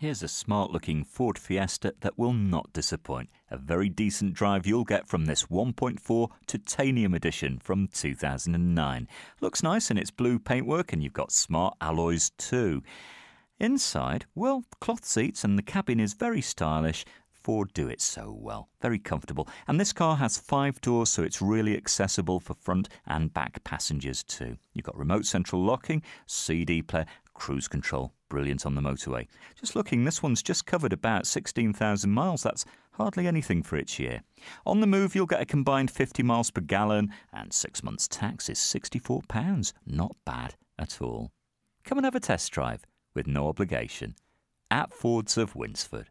Here's a smart looking Ford Fiesta that will not disappoint. A very decent drive you'll get from this 1.4 titanium edition from 2009. Looks nice in its blue paintwork and you've got smart alloys too. Inside, well, cloth seats and the cabin is very stylish. Ford do it so well. Very comfortable. And this car has five doors, so it's really accessible for front and back passengers too. You've got remote central locking, CD player, cruise control, brilliant on the motorway. Just looking, this one's just covered about 16,000 miles. That's hardly anything for its year. On the move, you'll get a combined 50 miles per gallon, and six months' tax is £64. Not bad at all. Come and have a test drive with no obligation at Fords of Winsford.